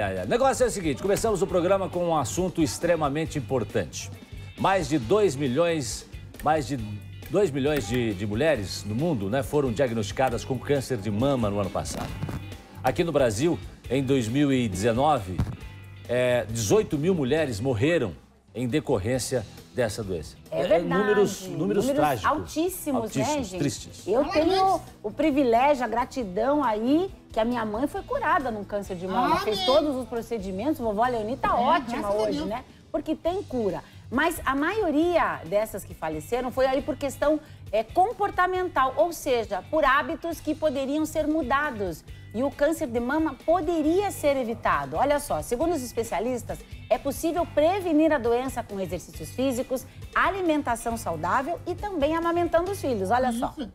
ai, ai, O negócio é o seguinte: começamos o programa com um assunto extremamente importante. Mais de 2 milhões, mais de 2 milhões de, de mulheres no mundo né, foram diagnosticadas com câncer de mama no ano passado. Aqui no Brasil, em 2019, é, 18 mil mulheres morreram em decorrência dessa doença. É, é, é, verdade. Números, números, números trágicos. Altíssimos, né, altíssimos, né, gente? Tristes. Eu é tenho o privilégio, a gratidão aí que a minha mãe foi curada num câncer de mama, fez todos os procedimentos. Vovó Leonita tá é, ótima hoje, né? Porque tem cura. Mas a maioria dessas que faleceram foi aí por questão é, comportamental, ou seja, por hábitos que poderiam ser mudados. E o câncer de mama poderia ser evitado. Olha só, segundo os especialistas, é possível prevenir a doença com exercícios físicos, alimentação saudável e também amamentando os filhos. Olha só. Uhum.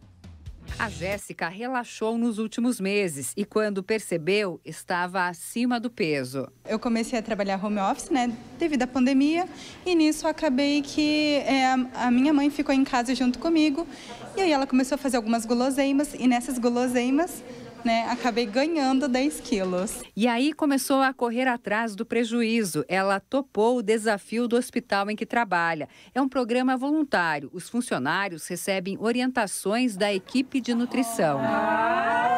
A Jéssica relaxou nos últimos meses e, quando percebeu, estava acima do peso. Eu comecei a trabalhar home office, né, devido à pandemia, e nisso acabei que é, a minha mãe ficou em casa junto comigo. E aí ela começou a fazer algumas guloseimas, e nessas guloseimas né, acabei ganhando 10 quilos. E aí começou a correr atrás do prejuízo. Ela topou o desafio do hospital em que trabalha. É um programa voluntário. Os funcionários recebem orientações da equipe de nutrição. Ah!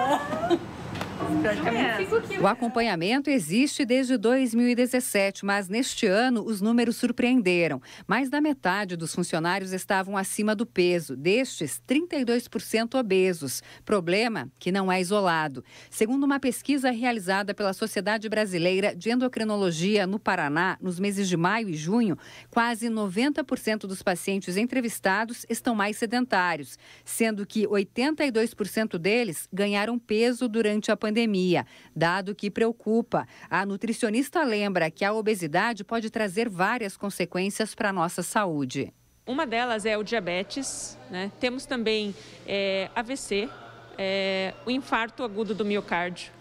O acompanhamento existe desde 2017, mas neste ano os números surpreenderam. Mais da metade dos funcionários estavam acima do peso, destes 32% obesos. Problema que não é isolado. Segundo uma pesquisa realizada pela Sociedade Brasileira de Endocrinologia no Paraná, nos meses de maio e junho, quase 90% dos pacientes entrevistados estão mais sedentários, sendo que 82% deles ganharam peso durante a pandemia dado que preocupa. A nutricionista lembra que a obesidade pode trazer várias consequências para a nossa saúde. Uma delas é o diabetes, né? temos também é, AVC, é, o infarto agudo do miocárdio,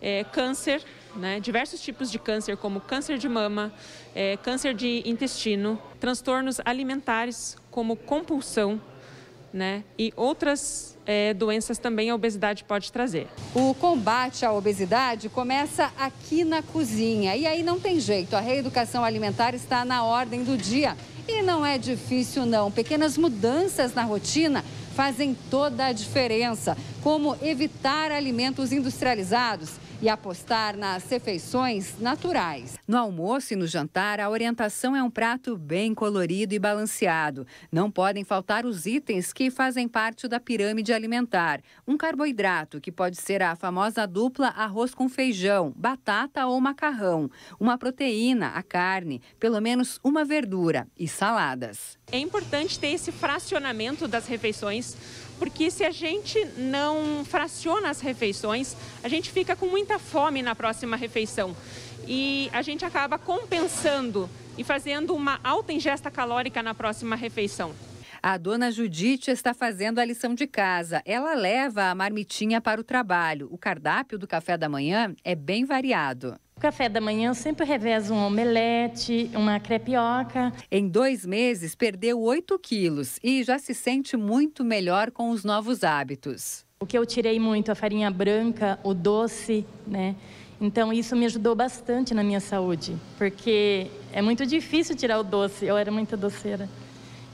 é, câncer, né? diversos tipos de câncer, como câncer de mama, é, câncer de intestino, transtornos alimentares, como compulsão, né? E outras é, doenças também a obesidade pode trazer. O combate à obesidade começa aqui na cozinha. E aí não tem jeito, a reeducação alimentar está na ordem do dia. E não é difícil, não. Pequenas mudanças na rotina fazem toda a diferença, como evitar alimentos industrializados e apostar nas refeições naturais. No almoço e no jantar, a orientação é um prato bem colorido e balanceado. Não podem faltar os itens que fazem parte da pirâmide alimentar. Um carboidrato, que pode ser a famosa dupla arroz com feijão, batata ou macarrão. Uma proteína, a carne, pelo menos uma verdura e saladas. É importante ter esse fracionamento das refeições, porque se a gente não fraciona as refeições, a gente fica com muita muita fome na próxima refeição. E a gente acaba compensando e fazendo uma alta ingesta calórica na próxima refeição. A dona Judite está fazendo a lição de casa. Ela leva a marmitinha para o trabalho. O cardápio do café da manhã é bem variado. O café da manhã sempre revezo um omelete, uma crepioca. Em dois meses, perdeu 8 quilos e já se sente muito melhor com os novos hábitos. O que eu tirei muito, a farinha branca, o doce, né? Então isso me ajudou bastante na minha saúde, porque é muito difícil tirar o doce, eu era muito doceira.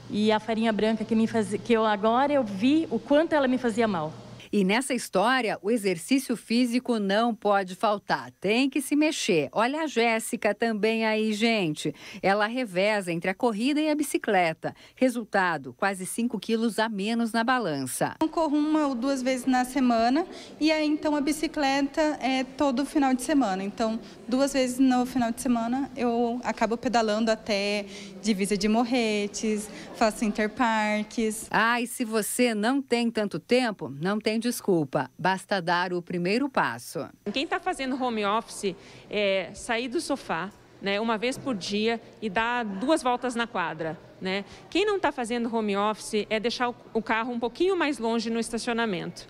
E a farinha branca que me fazia, que eu agora eu vi o quanto ela me fazia mal. E nessa história, o exercício físico não pode faltar, tem que se mexer. Olha a Jéssica também aí, gente. Ela reveza entre a corrida e a bicicleta. Resultado: quase 5 quilos a menos na balança. Eu corro uma ou duas vezes na semana e aí então a bicicleta é todo final de semana. Então, duas vezes no final de semana eu acabo pedalando até divisa de morretes, faço interparques. Ah, e se você não tem tanto tempo, não tem desculpa, basta dar o primeiro passo. Quem está fazendo home office, é, sair do sofá, né, uma vez por dia e dar duas voltas na quadra. Né? Quem não está fazendo home office é deixar o carro um pouquinho mais longe no estacionamento.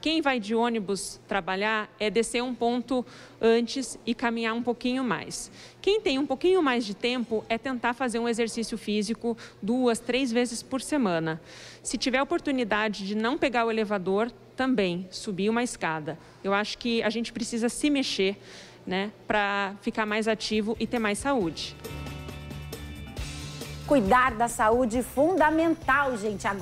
Quem vai de ônibus trabalhar é descer um ponto antes e caminhar um pouquinho mais. Quem tem um pouquinho mais de tempo é tentar fazer um exercício físico duas, três vezes por semana. Se tiver oportunidade de não pegar o elevador, também subir uma escada. Eu acho que a gente precisa se mexer né, para ficar mais ativo e ter mais saúde. Cuidar da saúde é fundamental, gente. Agora